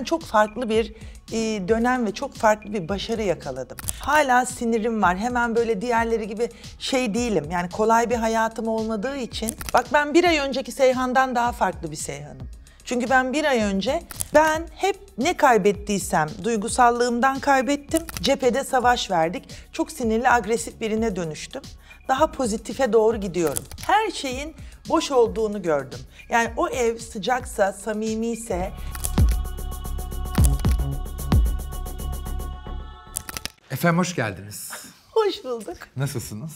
ben çok farklı bir e, dönem ve çok farklı bir başarı yakaladım. Hala sinirim var. Hemen böyle diğerleri gibi şey değilim. Yani kolay bir hayatım olmadığı için. Bak ben bir ay önceki Seyhan'dan daha farklı bir Seyhan'ım. Çünkü ben bir ay önce ben hep ne kaybettiysem duygusallığımdan kaybettim. Cephede savaş verdik. Çok sinirli agresif birine dönüştüm. Daha pozitife doğru gidiyorum. Her şeyin boş olduğunu gördüm. Yani o ev sıcaksa, samimi ise. Efendim hoş geldiniz. hoş bulduk. Nasılsınız?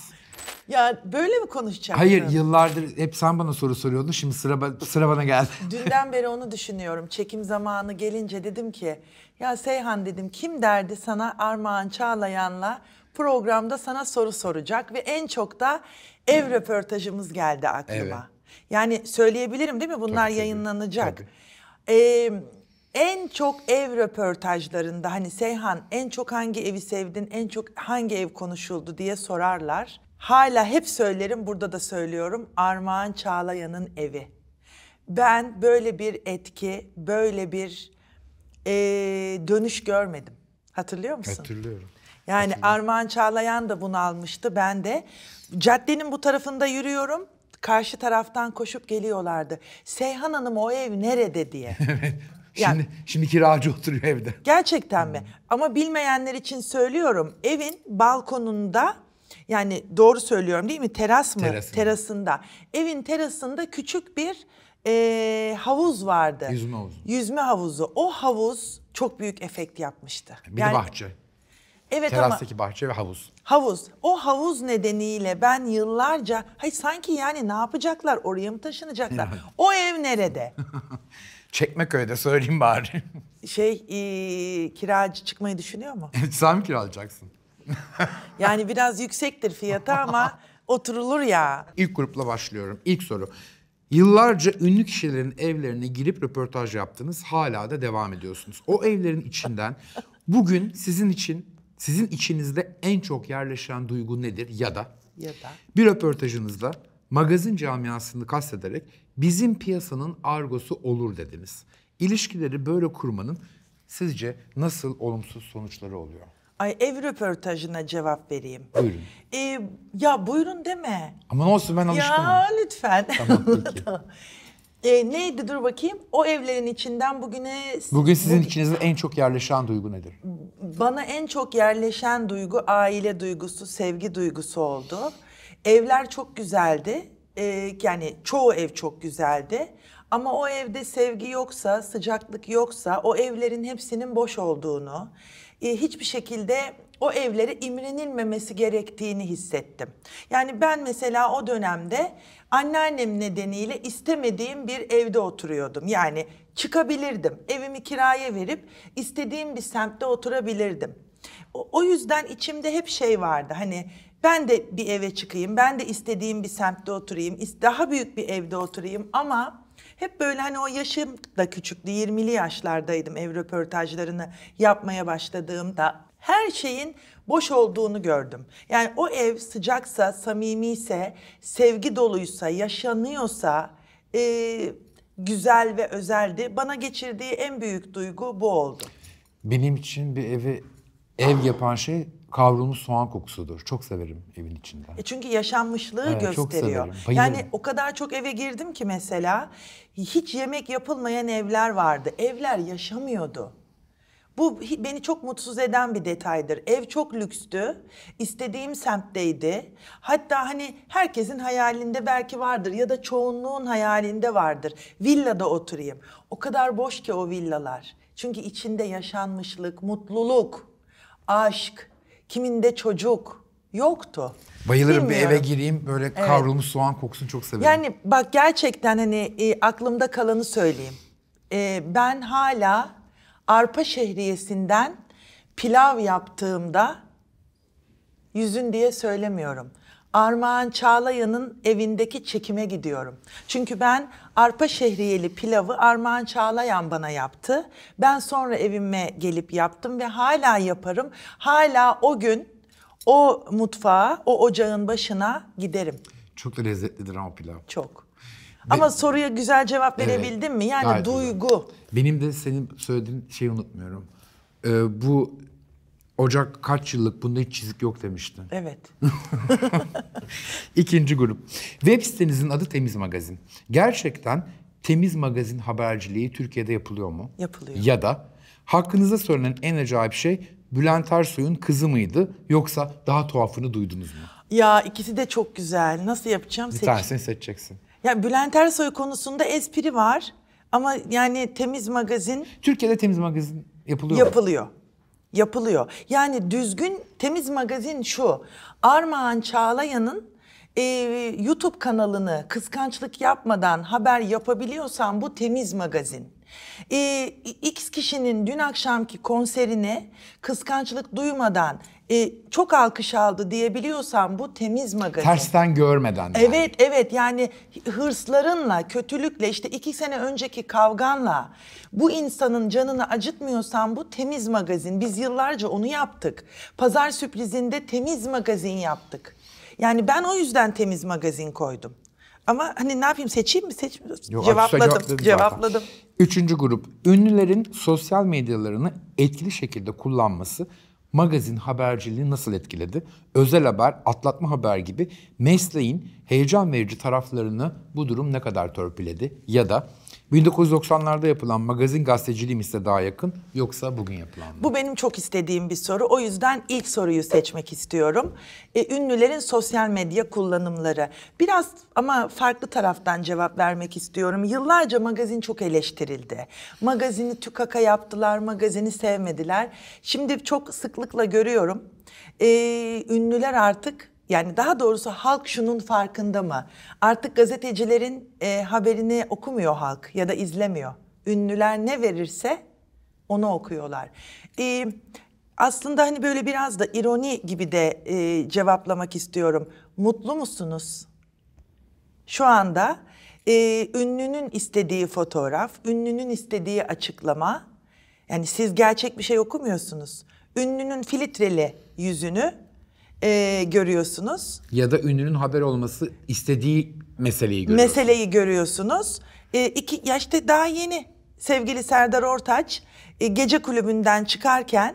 Ya böyle mi konuşacağım? Hayır yıllardır hep sen bana soru soruyordun şimdi sıra, sıra bana geldi. Dünden beri onu düşünüyorum. Çekim zamanı gelince dedim ki ya Seyhan dedim kim derdi sana Armağan Çağlayan'la programda sana soru soracak ve en çok da ev röportajımız geldi aklıma. Evet. Yani söyleyebilirim değil mi? Bunlar tabii, yayınlanacak. Tabii. Ee, en çok ev röportajlarında hani Seyhan en çok hangi evi sevdin, en çok hangi ev konuşuldu diye sorarlar. Hala hep söylerim, burada da söylüyorum. Armağan Çağlayan'ın evi. Ben böyle bir etki, böyle bir e, dönüş görmedim. Hatırlıyor musun? Hatırlıyorum. Yani Hatırlıyorum. Armağan Çağlayan da bunu almıştı, ben de. Caddenin bu tarafında yürüyorum karşı taraftan koşup geliyorlardı. Seyhan Hanım o ev nerede diye. Yani, şimdi, şimdi kiracı oturuyor evde. Gerçekten hmm. mi? Ama bilmeyenler için söylüyorum. Evin balkonunda yani doğru söylüyorum değil mi? Teras mı? Terasında. Terasında. Evin terasında küçük bir e, havuz vardı. Yüzme havuzu. Yüzme havuzu. O havuz çok büyük efekt yapmıştı. Bir yani, bahçe. Evet Terastaki ama, bahçe ve havuz. Havuz. O havuz nedeniyle ben yıllarca hayır sanki yani ne yapacaklar oraya mı taşınacaklar? Evet. O ev nerede? Çekmeköy'de söyleyeyim bari. Şey e, kiracı çıkmayı düşünüyor mu? Sen mi kiralayacaksın? yani biraz yüksektir fiyatı ama oturulur ya. İlk grupla başlıyorum. İlk soru. Yıllarca ünlü kişilerin evlerine girip röportaj yaptınız. Hala da devam ediyorsunuz. O evlerin içinden bugün sizin için sizin içinizde en çok yerleşen duygu nedir ya da ya da bir röportajınızda magazin camiasını kastederek bizim piyasanın argosu olur dediniz. İlişkileri böyle kurmanın sizce nasıl olumsuz sonuçları oluyor? Ay ev röportajına cevap vereyim. Buyurun. Ee, ya buyurun deme. Ama olsun ben alıştım. Ya lütfen. Tamam peki. E, neydi dur bakayım? O evlerin içinden bugüne... Bugün sizin bugün... içinizde en çok yerleşen duygu nedir? Bana en çok yerleşen duygu aile duygusu, sevgi duygusu oldu. Evler çok güzeldi e, yani çoğu ev çok güzeldi. Ama o evde sevgi yoksa, sıcaklık yoksa o evlerin hepsinin boş olduğunu, e, hiçbir şekilde o evlere imrenilmemesi gerektiğini hissettim. Yani ben mesela o dönemde anneannem nedeniyle istemediğim bir evde oturuyordum. Yani çıkabilirdim, evimi kiraya verip istediğim bir semtte oturabilirdim. O, o yüzden içimde hep şey vardı hani ben de bir eve çıkayım, ben de istediğim bir semtte oturayım, daha büyük bir evde oturayım ama hep böyle hani o yaşım da küçüktü, 20'li yaşlardaydım ev röportajlarını yapmaya başladığımda. Her şeyin boş olduğunu gördüm. Yani o ev sıcaksa, samimiyse, sevgi doluysa, yaşanıyorsa e, güzel ve özeldi. Bana geçirdiği en büyük duygu bu oldu. Benim için bir evi ev yapan şey kavrulmuş soğan kokusudur. Çok severim evin içinde. E çünkü yaşanmışlığı evet, gösteriyor. Çok severim, yani o kadar çok eve girdim ki mesela hiç yemek yapılmayan evler vardı. Evler yaşamıyordu. Bu beni çok mutsuz eden bir detaydır. Ev çok lükstü. İstediğim semtteydi. Hatta hani herkesin hayalinde belki vardır ya da çoğunluğun hayalinde vardır. Villada oturayım. O kadar boş ki o villalar. Çünkü içinde yaşanmışlık, mutluluk, aşk, kiminde çocuk yoktu. Bayılırım Bilmiyorum. bir eve gireyim böyle evet. kavrulmuş soğan kokusunu çok severim. Yani bak gerçekten hani e, aklımda kalanı söyleyeyim. E, ben hala arpa şehriyesinden pilav yaptığımda yüzün diye söylemiyorum. Armağan Çağlayan'ın evindeki çekime gidiyorum. Çünkü ben arpa şehriyeli pilavı Armağan Çağlayan bana yaptı. Ben sonra evime gelip yaptım ve hala yaparım. Hala o gün o mutfağa, o ocağın başına giderim. Çok da lezzetlidir ama pilav. Çok. Benim, ama soruya güzel cevap verebildim evet, mi? Yani duygu. Güzel. Benim de senin söylediğin şeyi unutmuyorum. Ee, bu Ocak kaç yıllık bunda hiç çizik yok demiştin. Evet. İkinci grup. Web sitenizin adı Temiz Magazin. Gerçekten Temiz Magazin haberciliği Türkiye'de yapılıyor mu? Yapılıyor. Ya da hakkınıza söylenen en acayip şey Bülent Ersoy'un kızı mıydı yoksa daha tuhafını duydunuz mu? Ya ikisi de çok güzel. Nasıl yapacağım? Bir Seç... tanesini seçeceksin. Ya Bülent Ersoy konusunda espri var ama yani Temiz Magazin... Türkiye'de Temiz Magazin yapılıyor. Yapılıyor. Mu? yapılıyor. Yani düzgün temiz magazin şu. Armağan Çağlayan'ın e, YouTube kanalını kıskançlık yapmadan haber yapabiliyorsan bu temiz magazin. E, X kişinin dün akşamki konserine kıskançlık duymadan e, çok alkış aldı diyebiliyorsan bu temiz magazin. Tersten görmeden. Yani. Evet evet yani hırslarınla, kötülükle işte iki sene önceki kavganla bu insanın canını acıtmıyorsan bu temiz magazin. Biz yıllarca onu yaptık. Pazar sürprizinde temiz magazin yaptık. Yani ben o yüzden temiz magazin koydum. Ama hani ne yapayım seçeyim mi? seçmiyorum. cevapladım. Cevapladım. Zaten. Üçüncü grup ünlülerin sosyal medyalarını etkili şekilde kullanması magazin haberciliği nasıl etkiledi? Özel haber, atlatma haber gibi mesleğin heyecan verici taraflarını bu durum ne kadar törpüledi? Ya da 1990'larda yapılan magazin gazeteciliği mi daha yakın yoksa bugün yapılan mı? Bu benim çok istediğim bir soru. O yüzden ilk soruyu seçmek istiyorum. E, ünlülerin sosyal medya kullanımları. Biraz ama farklı taraftan cevap vermek istiyorum. Yıllarca magazin çok eleştirildi. Magazini tükaka yaptılar, magazini sevmediler. Şimdi çok sıklıkla görüyorum. E, ünlüler artık yani daha doğrusu halk şunun farkında mı? Artık gazetecilerin e, haberini okumuyor halk ya da izlemiyor. Ünlüler ne verirse onu okuyorlar. E, aslında hani böyle biraz da ironi gibi de e, cevaplamak istiyorum. Mutlu musunuz? Şu anda e, ünlünün istediği fotoğraf, ünlünün istediği açıklama. Yani siz gerçek bir şey okumuyorsunuz. Ünlünün filtreli yüzünü e, görüyorsunuz. Ya da ünlünün haber olması istediği meseleyi görüyorsunuz. Meseleyi görüyorsunuz. E, iki, ya işte daha yeni sevgili Serdar Ortaç e, gece kulübünden çıkarken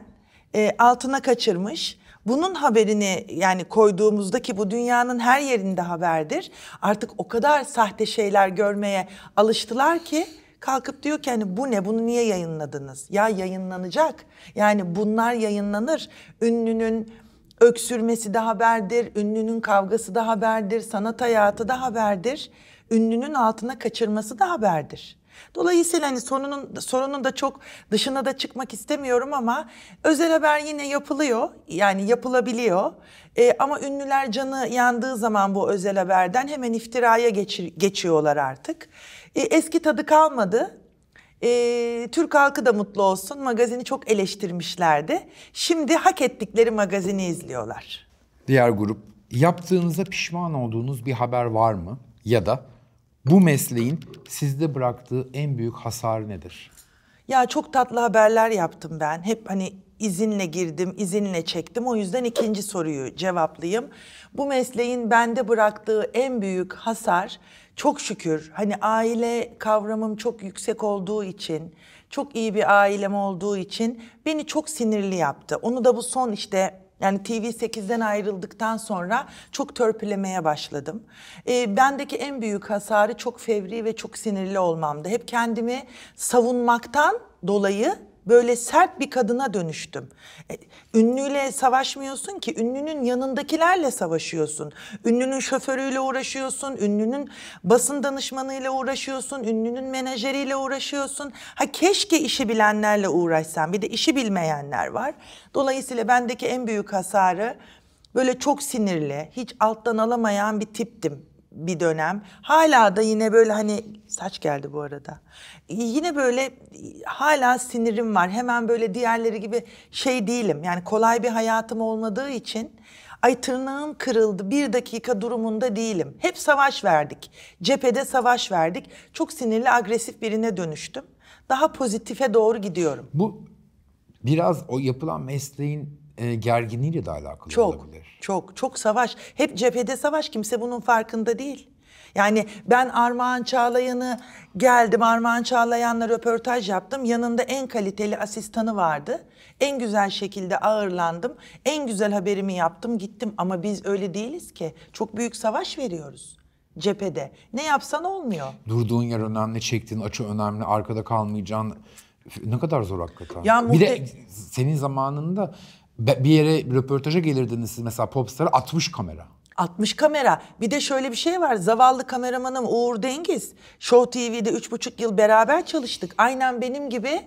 e, altına kaçırmış. Bunun haberini yani koyduğumuzda ki bu dünyanın her yerinde haberdir. Artık o kadar sahte şeyler görmeye alıştılar ki kalkıp diyor ki hani bu ne bunu niye yayınladınız? Ya yayınlanacak. Yani bunlar yayınlanır. Ünlünün Öksürmesi de haberdir, ünlünün kavgası da haberdir, sanat hayatı da haberdir. Ünlünün altına kaçırması da haberdir. Dolayısıyla hani sorunun, sorunun da çok dışına da çıkmak istemiyorum ama özel haber yine yapılıyor. Yani yapılabiliyor. E, ama ünlüler canı yandığı zaman bu özel haberden hemen iftiraya geçir, geçiyorlar artık. E, eski tadı kalmadı e, Türk halkı da mutlu olsun magazini çok eleştirmişlerdi. Şimdi hak ettikleri magazini izliyorlar. Diğer grup yaptığınıza pişman olduğunuz bir haber var mı? Ya da bu mesleğin sizde bıraktığı en büyük hasar nedir? Ya çok tatlı haberler yaptım ben. Hep hani izinle girdim, izinle çektim. O yüzden ikinci soruyu cevaplayayım. Bu mesleğin bende bıraktığı en büyük hasar çok şükür hani aile kavramım çok yüksek olduğu için, çok iyi bir ailem olduğu için beni çok sinirli yaptı. Onu da bu son işte yani TV8'den ayrıldıktan sonra çok törpülemeye başladım. E, bendeki en büyük hasarı çok fevri ve çok sinirli olmamdı. Hep kendimi savunmaktan dolayı böyle sert bir kadına dönüştüm. E, ünlüyle savaşmıyorsun ki ünlünün yanındakilerle savaşıyorsun. Ünlünün şoförüyle uğraşıyorsun, ünlünün basın danışmanıyla uğraşıyorsun, ünlünün menajeriyle uğraşıyorsun. Ha keşke işi bilenlerle uğraşsam. Bir de işi bilmeyenler var. Dolayısıyla bendeki en büyük hasarı böyle çok sinirli, hiç alttan alamayan bir tiptim bir dönem. Hala da yine böyle hani Saç geldi bu arada. E, yine böyle e, hala sinirim var. Hemen böyle diğerleri gibi şey değilim. Yani kolay bir hayatım olmadığı için ay tırnağım kırıldı bir dakika durumunda değilim. Hep savaş verdik. Cephede savaş verdik. Çok sinirli agresif birine dönüştüm. Daha pozitife doğru gidiyorum. Bu biraz o yapılan mesleğin e, gerginliğiyle de alakalı çok, olabilir. Çok, çok savaş. Hep cephede savaş. Kimse bunun farkında değil. Yani ben Armağan Çağlayan'ı geldim Armağan Çağlayan'la röportaj yaptım. Yanında en kaliteli asistanı vardı. En güzel şekilde ağırlandım. En güzel haberimi yaptım gittim ama biz öyle değiliz ki. Çok büyük savaş veriyoruz cephede. Ne yapsan olmuyor. Durduğun yer önemli, çektiğin açı önemli, arkada kalmayacağın ne kadar zor hakikaten. Ya bir de senin zamanında bir yere bir röportaja gelirdiniz siz mesela Popstar'a 60 kamera. 60 kamera. Bir de şöyle bir şey var. Zavallı kameramanım Uğur Dengiz. Show TV'de 3,5 yıl beraber çalıştık. Aynen benim gibi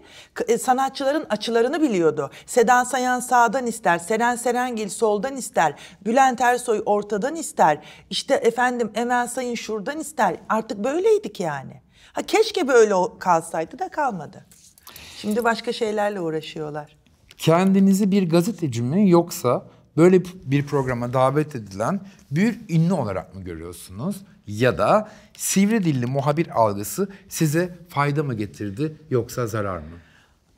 e, sanatçıların açılarını biliyordu. Sedan Sayan sağdan ister, Seren Serengil soldan ister, Bülent Ersoy ortadan ister. İşte efendim Emel Sayın şuradan ister. Artık böyleydik yani. Ha keşke böyle kalsaydı da kalmadı. Şimdi başka şeylerle uğraşıyorlar. Kendinizi bir gazeteci mi yoksa böyle bir programa davet edilen bir ünlü olarak mı görüyorsunuz? Ya da sivri dilli muhabir algısı size fayda mı getirdi yoksa zarar mı?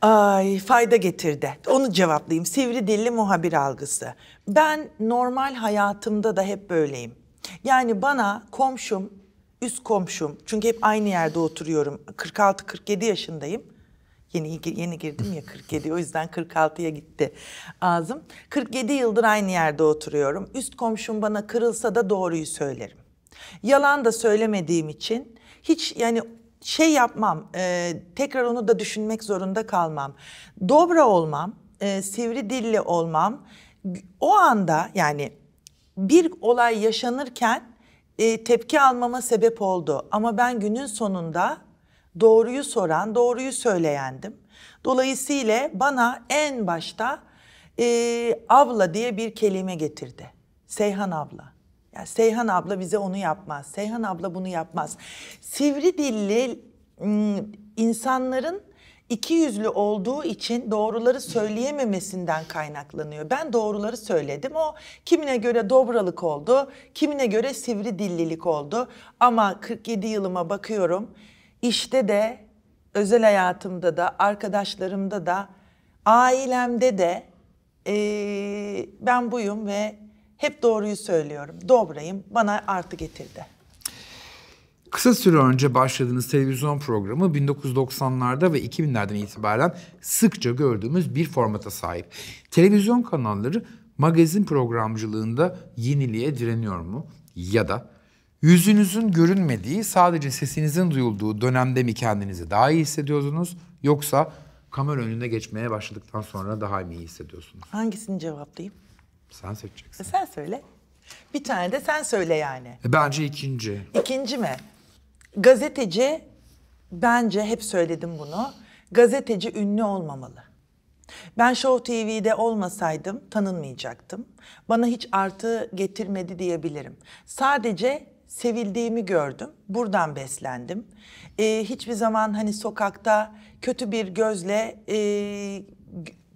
Ay fayda getirdi. Onu cevaplayayım. Sivri dilli muhabir algısı. Ben normal hayatımda da hep böyleyim. Yani bana komşum, üst komşum çünkü hep aynı yerde oturuyorum. 46-47 yaşındayım. Yeni, yeni girdim ya 47 o yüzden 46'ya gitti ağzım. 47 yıldır aynı yerde oturuyorum. Üst komşum bana kırılsa da doğruyu söylerim. Yalan da söylemediğim için hiç yani şey yapmam, e, tekrar onu da düşünmek zorunda kalmam. Dobra olmam, e, sivri dilli olmam, o anda yani bir olay yaşanırken e, tepki almama sebep oldu. Ama ben günün sonunda doğruyu soran, doğruyu söyleyendim. Dolayısıyla bana en başta e, abla diye bir kelime getirdi. Seyhan abla. Yani Seyhan abla bize onu yapmaz. Seyhan abla bunu yapmaz. Sivri dilli insanların iki yüzlü olduğu için doğruları söyleyememesinden kaynaklanıyor. Ben doğruları söyledim. O kimine göre dobralık oldu, kimine göre sivri dillilik oldu. Ama 47 yılıma bakıyorum işte de, özel hayatımda da, arkadaşlarımda da, ailemde de e, ben buyum ve hep doğruyu söylüyorum. Dobrayım, bana artı getirdi. Kısa süre önce başladığınız televizyon programı 1990'larda ve 2000'lerden itibaren sıkça gördüğümüz bir formata sahip. Televizyon kanalları magazin programcılığında yeniliğe direniyor mu? Ya da Yüzünüzün görünmediği, sadece sesinizin duyulduğu dönemde mi kendinizi daha iyi hissediyordunuz yoksa kamera önüne geçmeye başladıktan sonra daha iyi hissediyorsunuz? Hangisini cevaplayayım? Sen seçeceksin. E, sen söyle. Bir tane de sen söyle yani. E, bence ikinci. İkinci mi? Gazeteci bence hep söyledim bunu. Gazeteci ünlü olmamalı. Ben Show TV'de olmasaydım tanınmayacaktım. Bana hiç artı getirmedi diyebilirim. Sadece sevildiğimi gördüm. Buradan beslendim. E, hiçbir zaman hani sokakta kötü bir gözle e,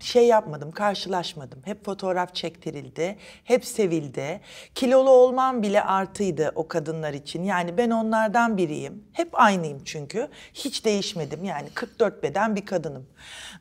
şey yapmadım, karşılaşmadım. Hep fotoğraf çektirildi, hep sevildi. Kilolu olmam bile artıydı o kadınlar için. Yani ben onlardan biriyim. Hep aynıyım çünkü. Hiç değişmedim yani 44 beden bir kadınım.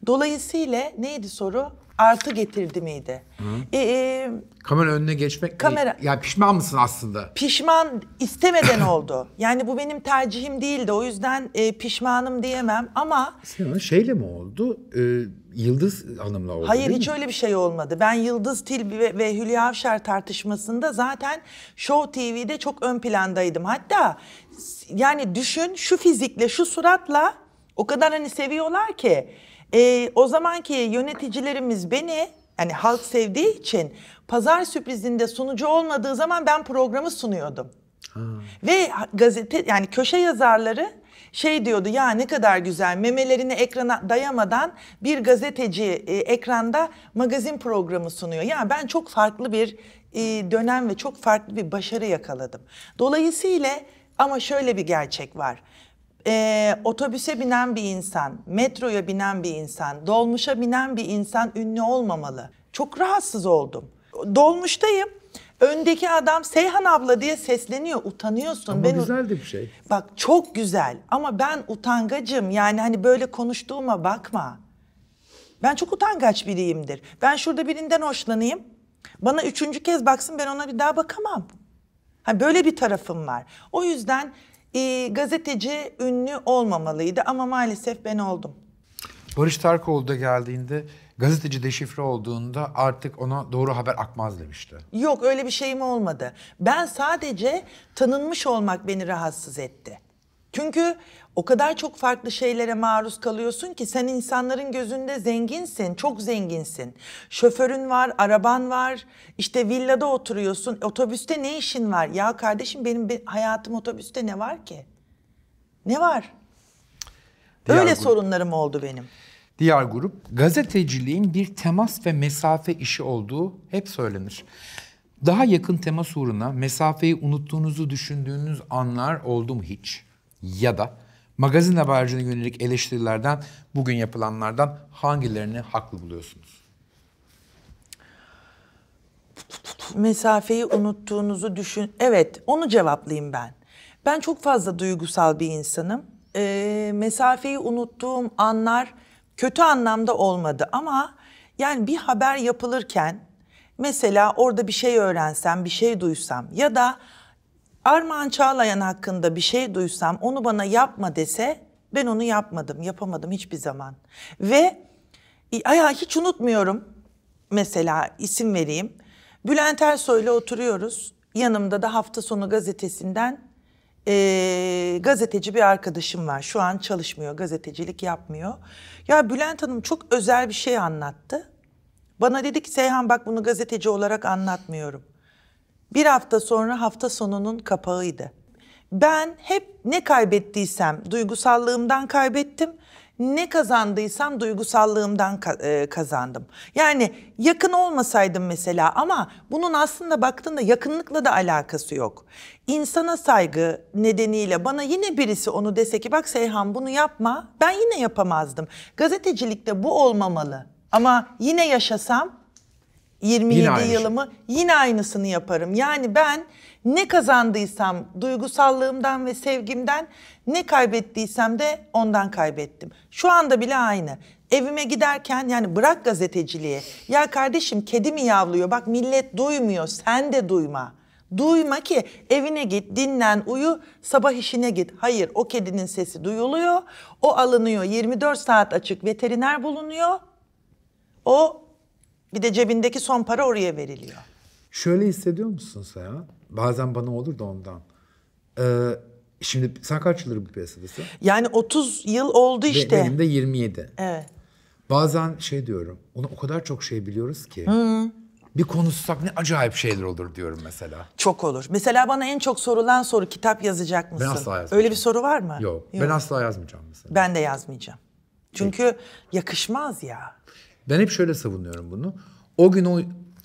Dolayısıyla neydi soru? artı getirdi miydi? Hı. Ee, kamera önüne geçmek kamera, mi? Yani pişman mısın aslında? Pişman istemeden oldu. Yani bu benim tercihim değildi. O yüzden e, pişmanım diyemem ama... Sen şeyle mi oldu? Ee, Yıldız Hanım'la oldu Hayır hiç mi? öyle bir şey olmadı. Ben Yıldız Tilbi ve, ve Hülya Avşar tartışmasında zaten Show TV'de çok ön plandaydım. Hatta yani düşün şu fizikle şu suratla o kadar hani seviyorlar ki... E, o zamanki yöneticilerimiz beni yani halk sevdiği için pazar sürprizinde sunucu olmadığı zaman ben programı sunuyordum. Ha. Ve gazete yani köşe yazarları şey diyordu ya ne kadar güzel memelerini ekrana dayamadan bir gazeteci e, ekranda magazin programı sunuyor. Ya ben çok farklı bir e, dönem ve çok farklı bir başarı yakaladım. Dolayısıyla ama şöyle bir gerçek var e, otobüse binen bir insan, metroya binen bir insan, dolmuşa binen bir insan ünlü olmamalı. Çok rahatsız oldum. Dolmuştayım. Öndeki adam Seyhan abla diye sesleniyor. Utanıyorsun. Ama ben güzel de bir şey. Bak çok güzel ama ben utangacım. Yani hani böyle konuştuğuma bakma. Ben çok utangaç biriyimdir. Ben şurada birinden hoşlanayım. Bana üçüncü kez baksın ben ona bir daha bakamam. Hani böyle bir tarafım var. O yüzden e, gazeteci ünlü olmamalıydı ama maalesef ben oldum. Barış Terkoğlu da geldiğinde gazeteci deşifre olduğunda artık ona doğru haber akmaz demişti. Yok öyle bir şeyim olmadı. Ben sadece tanınmış olmak beni rahatsız etti. Çünkü o kadar çok farklı şeylere maruz kalıyorsun ki sen insanların gözünde zenginsin, çok zenginsin. Şoförün var, araban var, işte villada oturuyorsun, otobüste ne işin var? Ya kardeşim benim hayatım otobüste ne var ki? Ne var? Diğer Öyle grup, sorunlarım oldu benim. Diğer grup gazeteciliğin bir temas ve mesafe işi olduğu hep söylenir. Daha yakın temas uğruna mesafeyi unuttuğunuzu düşündüğünüz anlar oldu mu hiç? ya da magazin habercine yönelik eleştirilerden bugün yapılanlardan hangilerini haklı buluyorsunuz? Mesafeyi unuttuğunuzu düşün. Evet, onu cevaplayayım ben. Ben çok fazla duygusal bir insanım. E, mesafeyi unuttuğum anlar kötü anlamda olmadı ama yani bir haber yapılırken mesela orada bir şey öğrensem, bir şey duysam ya da Armağan Çağlayan hakkında bir şey duysam onu bana yapma dese ben onu yapmadım, yapamadım hiçbir zaman. Ve e, ya hiç unutmuyorum mesela isim vereyim. Bülent Ersoy'la oturuyoruz. Yanımda da hafta sonu gazetesinden e, gazeteci bir arkadaşım var. Şu an çalışmıyor, gazetecilik yapmıyor. Ya Bülent Hanım çok özel bir şey anlattı. Bana dedi ki Seyhan bak bunu gazeteci olarak anlatmıyorum. Bir hafta sonra hafta sonunun kapağıydı. Ben hep ne kaybettiysem duygusallığımdan kaybettim. Ne kazandıysam duygusallığımdan e, kazandım. Yani yakın olmasaydım mesela ama bunun aslında baktığında yakınlıkla da alakası yok. İnsana saygı nedeniyle bana yine birisi onu dese ki bak Seyhan bunu yapma ben yine yapamazdım. Gazetecilikte bu olmamalı ama yine yaşasam 27 yine şey. yılımı şey. yine aynısını yaparım. Yani ben ne kazandıysam duygusallığımdan ve sevgimden ne kaybettiysem de ondan kaybettim. Şu anda bile aynı. Evime giderken yani bırak gazeteciliği. Ya kardeşim kedi mi yavluyor? Bak millet duymuyor. Sen de duyma. Duyma ki evine git, dinlen, uyu, sabah işine git. Hayır, o kedinin sesi duyuluyor. O alınıyor. 24 saat açık veteriner bulunuyor. O bir de cebindeki son para oraya veriliyor. Şöyle hissediyor musun sen? Bazen bana olur da ondan. Ee, şimdi sen kaç yıldır bu piyasadasın? Yani 30 yıl oldu işte. Ve benim de 27. Evet. Bazen şey diyorum. Onu o kadar çok şey biliyoruz ki. Hı. Bir konuşsak ne acayip şeyler olur diyorum mesela. Çok olur. Mesela bana en çok sorulan soru kitap yazacak mısın? Ben asla yazmayacağım. Öyle bir soru var mı? Yok. Yok. Ben asla yazmayacağım mesela. Ben de yazmayacağım. Çünkü Peki. yakışmaz ya. Ben hep şöyle savunuyorum bunu. O gün o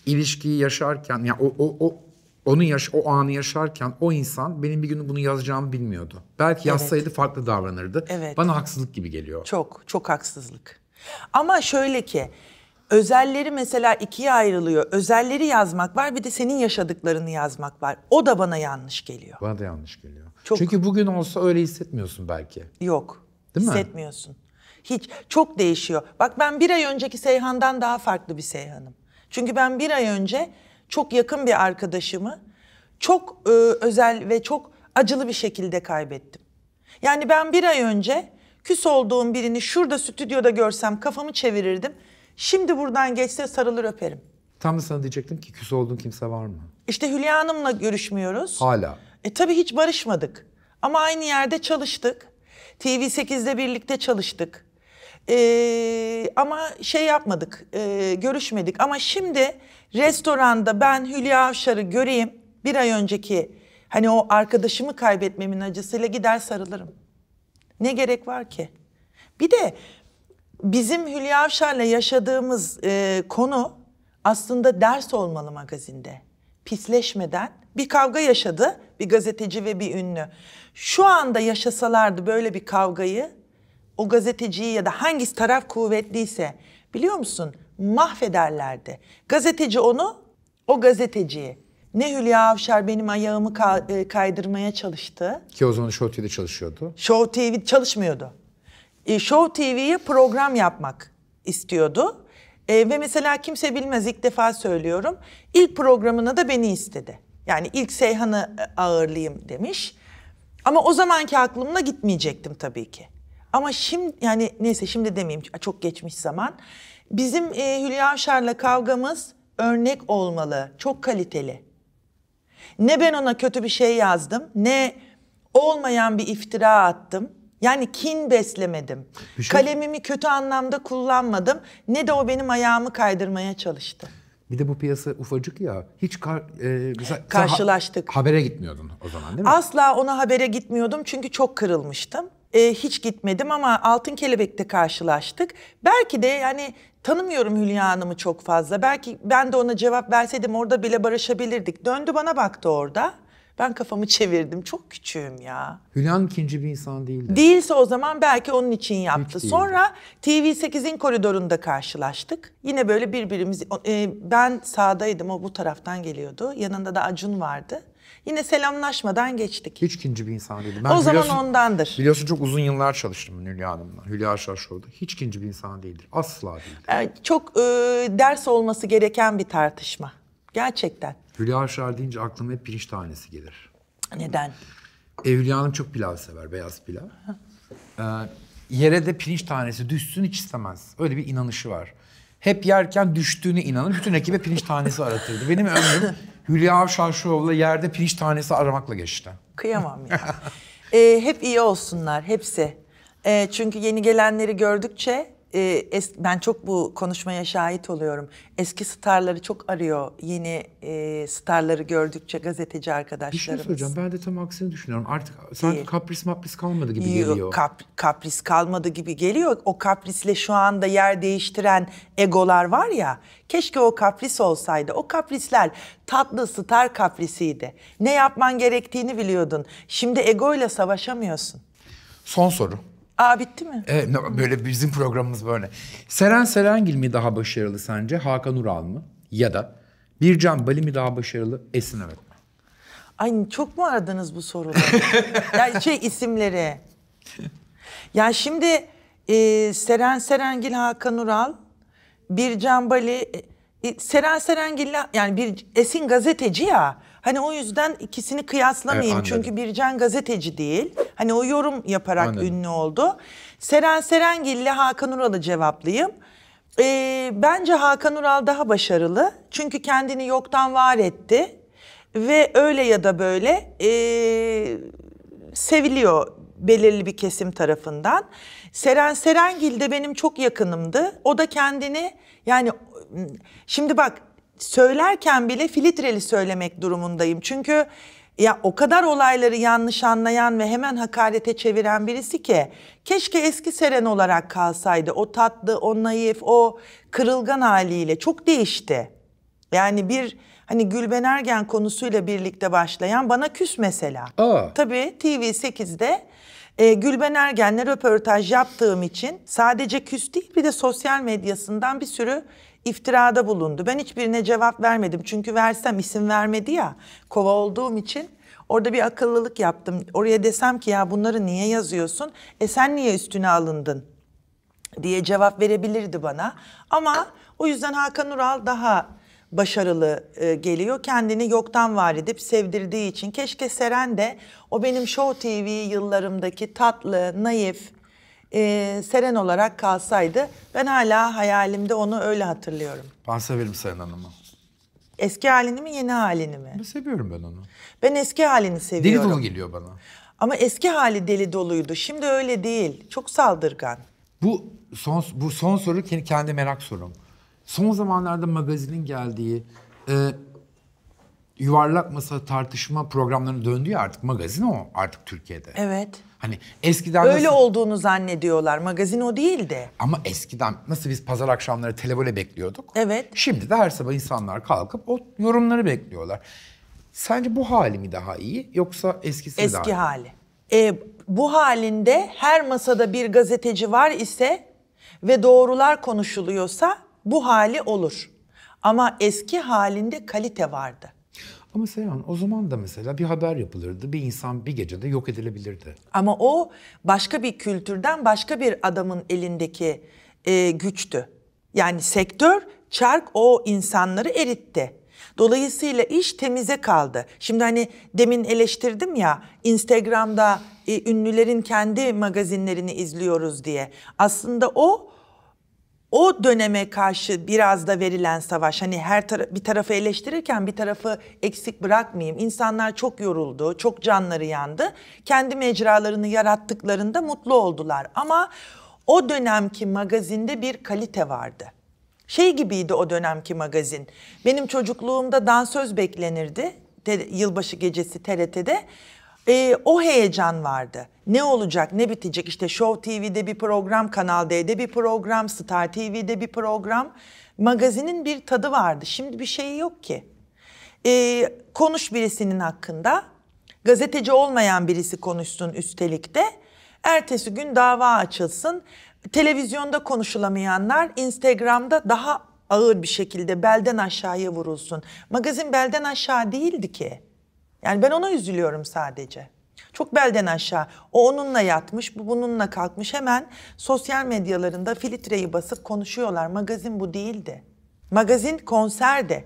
ilişkiyi yaşarken ya yani o, o, o onu yaş o anı yaşarken o insan benim bir günü bunu yazacağımı bilmiyordu. Belki yazsaydı evet. farklı davranırdı. Evet. Bana haksızlık gibi geliyor. Çok çok haksızlık. Ama şöyle ki özelleri mesela ikiye ayrılıyor. Özelleri yazmak var bir de senin yaşadıklarını yazmak var. O da bana yanlış geliyor. Bana da yanlış geliyor. Çok. Çünkü bugün olsa öyle hissetmiyorsun belki. Yok. Değil mi? Hissetmiyorsun. Hiç çok değişiyor. Bak ben bir ay önceki Seyhan'dan daha farklı bir Seyhan'ım. Çünkü ben bir ay önce çok yakın bir arkadaşımı çok e, özel ve çok acılı bir şekilde kaybettim. Yani ben bir ay önce küs olduğum birini şurada stüdyoda görsem kafamı çevirirdim. Şimdi buradan geçse sarılır öperim. Tam da sana diyecektim ki küs olduğun kimse var mı? İşte Hülya Hanım'la görüşmüyoruz. Hala. E tabii hiç barışmadık. Ama aynı yerde çalıştık. TV8'de birlikte çalıştık. Ee, ama şey yapmadık, e, görüşmedik. Ama şimdi restoranda ben Hülya Avşar'ı göreyim. Bir ay önceki hani o arkadaşımı kaybetmemin acısıyla gider sarılırım. Ne gerek var ki? Bir de bizim Hülya Avşar'la yaşadığımız e, konu aslında ders olmalı magazinde. Pisleşmeden bir kavga yaşadı bir gazeteci ve bir ünlü. Şu anda yaşasalardı böyle bir kavgayı o gazeteciyi ya da hangisi taraf kuvvetliyse biliyor musun mahvederlerdi. Gazeteci onu, o gazeteciyi. Ne Hülya Avşar benim ayağımı e, kaydırmaya çalıştı. Ki o zaman Show TV'de çalışıyordu. Show TV çalışmıyordu. E, Show TV'ye program yapmak istiyordu. E, ve mesela kimse bilmez ilk defa söylüyorum. İlk programına da beni istedi. Yani ilk Seyhan'ı e, ağırlayayım demiş. Ama o zamanki aklımla gitmeyecektim tabii ki. Ama şimdi yani neyse şimdi demeyeyim çok geçmiş zaman. Bizim e, Hülya Avşar'la kavgamız örnek olmalı, çok kaliteli. Ne ben ona kötü bir şey yazdım, ne olmayan bir iftira attım. Yani kin beslemedim. şey... Kalemimi kötü anlamda kullanmadım. Ne de o benim ayağımı kaydırmaya çalıştı. Bir de bu piyasa ufacık ya. Hiç kar, e, mesela, karşılaştık. Ha, habere gitmiyordun o zaman değil mi? Asla ona habere gitmiyordum çünkü çok kırılmıştım. E, hiç gitmedim ama Altın Kelebek'te karşılaştık. Belki de yani tanımıyorum Hülya Hanım'ı çok fazla. Belki ben de ona cevap verseydim orada bile barışabilirdik. Döndü bana baktı orada. Ben kafamı çevirdim. Çok küçüğüm ya. Hülyan ikinci bir insan değildi. Değilse o zaman belki onun için yaptı. Hiç Sonra TV8'in koridorunda karşılaştık. Yine böyle birbirimiz... E, ben sağdaydım, o bu taraftan geliyordu. Yanında da Acun vardı. Yine selamlaşmadan geçtik. Hiç ikinci bir insan değildi. Ben o zaman ondandır. Biliyorsun çok uzun yıllar çalıştım Hülya Hanım'la. Hülya Şaşoğlu. Hiç ikinci bir insan değildir. Asla değil. Çok e, ders olması gereken bir tartışma. Gerçekten. Hülya Avşar deyince aklıma hep pirinç tanesi gelir. Neden? Evliya Hanım çok pilav sever, beyaz pilav. Ee, yere de pirinç tanesi düşsün hiç istemez. Öyle bir inanışı var. Hep yerken düştüğüne inanır. Bütün ekibe pirinç tanesi aratırdı. Benim ömrüm Hülya Avşar Şov'la yerde pirinç tanesi aramakla geçti. Kıyamam ya. ee, hep iyi olsunlar hepsi. Ee, çünkü yeni gelenleri gördükçe e, es, ben çok bu konuşmaya şahit oluyorum. Eski starları çok arıyor yeni e, starları gördükçe gazeteci arkadaşlarımız. Bir şey söyleyeceğim ben de tam aksini düşünüyorum. Artık sanki e, kapris mapris kalmadı gibi geliyor. Kap, kapris kalmadı gibi geliyor. O kaprisle şu anda yer değiştiren egolar var ya. Keşke o kapris olsaydı. O kaprisler tatlı star kaprisiydi. Ne yapman gerektiğini biliyordun. Şimdi egoyla savaşamıyorsun. Son soru. Aa bitti mi? Evet, böyle bizim programımız böyle. Seren Serengil mi daha başarılı sence? Hakan Ural mı? Ya da Bircan Bali mi daha başarılı? Esin Evet mi? Ay çok mu aradınız bu soruları? yani şey isimleri. Ya şimdi e, Seren Serengil, Hakan Ural, Bircan Bali... E, e Seren Serengil yani bir Esin gazeteci ya. Hani o yüzden ikisini kıyaslamayayım. Evet, Çünkü Bircan gazeteci değil. Hani o yorum yaparak anladım. ünlü oldu. Seren Serengil ile Hakan Ural'ı cevaplayayım. Ee, bence Hakan Ural daha başarılı. Çünkü kendini yoktan var etti. Ve öyle ya da böyle e, seviliyor belirli bir kesim tarafından. Seren Serengil de benim çok yakınımdı. O da kendini yani şimdi bak söylerken bile filtreli söylemek durumundayım. Çünkü ya o kadar olayları yanlış anlayan ve hemen hakarete çeviren birisi ki keşke eski Seren olarak kalsaydı. O tatlı, o naif, o kırılgan haliyle çok değişti. Yani bir hani Gülben Ergen konusuyla birlikte başlayan bana küs mesela. Aa. Tabii TV8'de e, Gülben Ergen'le röportaj yaptığım için sadece küs değil bir de sosyal medyasından bir sürü iftirada bulundu. Ben hiçbirine cevap vermedim. Çünkü versem isim vermedi ya kova olduğum için orada bir akıllılık yaptım. Oraya desem ki ya bunları niye yazıyorsun? E sen niye üstüne alındın? diye cevap verebilirdi bana. Ama o yüzden Hakan Ural daha başarılı e, geliyor. Kendini yoktan var edip sevdirdiği için. Keşke Seren de o benim Show TV yıllarımdaki tatlı, naif, e, Seren olarak kalsaydı ben hala hayalimde onu öyle hatırlıyorum. Ben severim Seren Hanım'ı. Eski halini mi yeni halini mi? Ben seviyorum ben onu. Ben eski halini seviyorum. Deli dolu geliyor bana. Ama eski hali deli doluydu. Şimdi öyle değil. Çok saldırgan. Bu son bu son soru kendi merak sorum. Son zamanlarda magazinin geldiği e, yuvarlak masa tartışma programlarına döndü ya artık magazin o artık Türkiye'de. Evet. Hani eskiden öyle nasıl... olduğunu zannediyorlar. Magazin o değildi. Ama eskiden nasıl biz pazar akşamları televole bekliyorduk. Evet. Şimdi de her sabah insanlar kalkıp o yorumları bekliyorlar. Sence bu hali mi daha iyi yoksa eskisi Eski mi daha iyi? Eski hali. E, bu halinde her masada bir gazeteci var ise ve doğrular konuşuluyorsa bu hali olur. Ama eski halinde kalite vardı. Ama Seyhan o zaman da mesela bir haber yapılırdı. Bir insan bir gecede yok edilebilirdi. Ama o başka bir kültürden başka bir adamın elindeki e, güçtü. Yani sektör çark o insanları eritti. Dolayısıyla iş temize kaldı. Şimdi hani demin eleştirdim ya Instagram'da e, ünlülerin kendi magazinlerini izliyoruz diye. Aslında o o döneme karşı biraz da verilen savaş hani her tara bir tarafı eleştirirken bir tarafı eksik bırakmayayım. İnsanlar çok yoruldu, çok canları yandı. Kendi mecralarını yarattıklarında mutlu oldular ama o dönemki magazinde bir kalite vardı. Şey gibiydi o dönemki magazin. Benim çocukluğumda dansöz beklenirdi. Yılbaşı gecesi TRT'de e, o heyecan vardı. Ne olacak, ne bitecek? İşte Show TV'de bir program, Kanal D'de bir program, Star TV'de bir program. Magazinin bir tadı vardı. Şimdi bir şey yok ki. E, konuş birisinin hakkında. Gazeteci olmayan birisi konuşsun üstelik de. Ertesi gün dava açılsın. Televizyonda konuşulamayanlar Instagram'da daha ağır bir şekilde belden aşağıya vurulsun. Magazin belden aşağı değildi ki. Yani ben ona üzülüyorum sadece. Çok belden aşağı. O onunla yatmış, bu bununla kalkmış. Hemen sosyal medyalarında filtreyi basıp konuşuyorlar. Magazin bu değildi. Magazin konserde.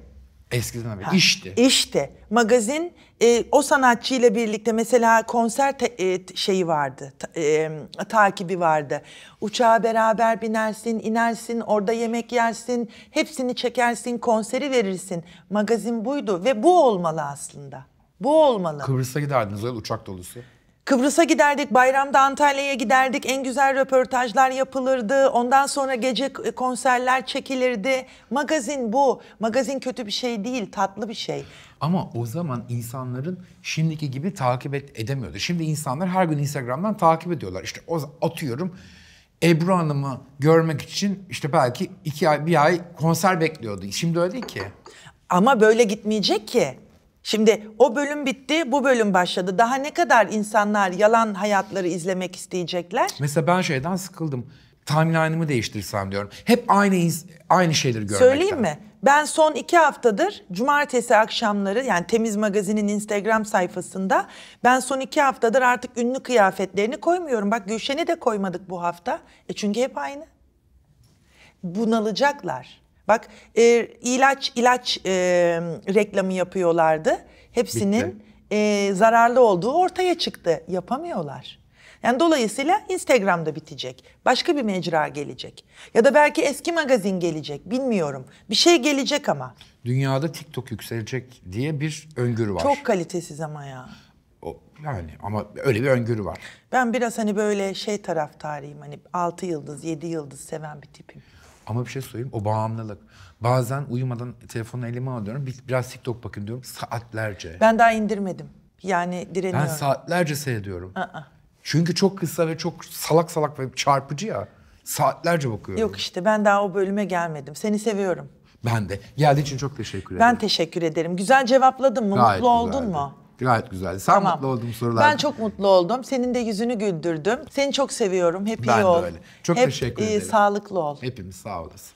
Eskiden abi ha, işti. İşti. Magazin e, o sanatçıyla birlikte mesela konser te, e, şeyi vardı, ta, e, takibi vardı. Uçağa beraber binersin, inersin, orada yemek yersin, hepsini çekersin, konseri verirsin. Magazin buydu ve bu olmalı aslında. Bu olmalı. Kıbrıs'a giderdiniz öyle uçak dolusu. Kıbrıs'a giderdik, bayramda Antalya'ya giderdik. En güzel röportajlar yapılırdı. Ondan sonra gece konserler çekilirdi. Magazin bu. Magazin kötü bir şey değil, tatlı bir şey. Ama o zaman insanların şimdiki gibi takip et, edemiyordu. Şimdi insanlar her gün Instagram'dan takip ediyorlar. İşte o atıyorum Ebru Hanım'ı görmek için işte belki iki ay, bir ay konser bekliyordu. Şimdi öyle değil ki. Ama böyle gitmeyecek ki. Şimdi o bölüm bitti, bu bölüm başladı. Daha ne kadar insanlar yalan hayatları izlemek isteyecekler? Mesela ben şeyden sıkıldım. Timeline'ımı değiştirsem diyorum. Hep aynı aynı şeyleri görmekten. Söyleyeyim mi? Ben son iki haftadır cumartesi akşamları yani Temiz Magazin'in Instagram sayfasında ben son iki haftadır artık ünlü kıyafetlerini koymuyorum. Bak Gülşen'i de koymadık bu hafta. E çünkü hep aynı. Bunalacaklar. Bak e, ilaç ilaç e, reklamı yapıyorlardı. Hepsinin e, zararlı olduğu ortaya çıktı. Yapamıyorlar. Yani dolayısıyla Instagram'da bitecek. Başka bir mecra gelecek. Ya da belki eski magazin gelecek. Bilmiyorum. Bir şey gelecek ama. Dünyada TikTok yükselecek diye bir öngörü var. Çok kalitesiz ama ya. O, yani ama öyle bir öngörü var. Ben biraz hani böyle şey taraftarıyım. Hani altı yıldız, yedi yıldız seven bir tipim. Ama bir şey söyleyeyim o bağımlılık. Bazen uyumadan telefonu elime alıyorum biraz TikTok bakayım diyorum saatlerce. Ben daha indirmedim. Yani direniyorum. Ben saatlerce seyrediyorum. Aa. Çünkü çok kısa ve çok salak salak ve çarpıcı ya. Saatlerce bakıyorum. Yok işte ben daha o bölüme gelmedim. Seni seviyorum. Ben de. Geldiğin için çok teşekkür ederim. Ben teşekkür ederim. Güzel cevapladın mı? Gayet Mutlu güzeldi. oldun mu? Gayet güzeldi. Sen tamam. mutlu oldun sorular. Ben çok mutlu oldum. Senin de yüzünü güldürdüm. Seni çok seviyorum. Hep ben iyi ol. Ben de öyle. Çok Hep teşekkür e, ederim. Hep sağlıklı ol. Hepimiz sağ olasın.